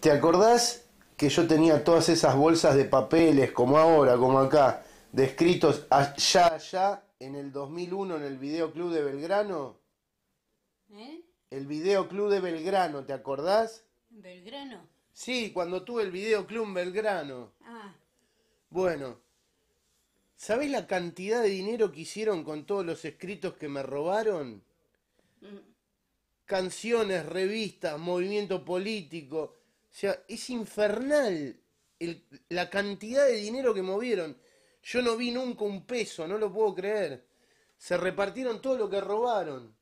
¿te acordás que yo tenía todas esas bolsas de papeles, como ahora, como acá, descritos allá, allá, en el 2001 en el videoclub de Belgrano? ¿Eh? El videoclub de Belgrano, ¿te acordás? ¿Belgrano? Sí, cuando tuve el videoclub en Belgrano. Ah. Bueno, ¿sabés la cantidad de dinero que hicieron con todos los escritos que me robaron? Mm canciones, revistas, movimiento político. O sea, es infernal la cantidad de dinero que movieron. Yo no vi nunca un peso, no lo puedo creer. Se repartieron todo lo que robaron.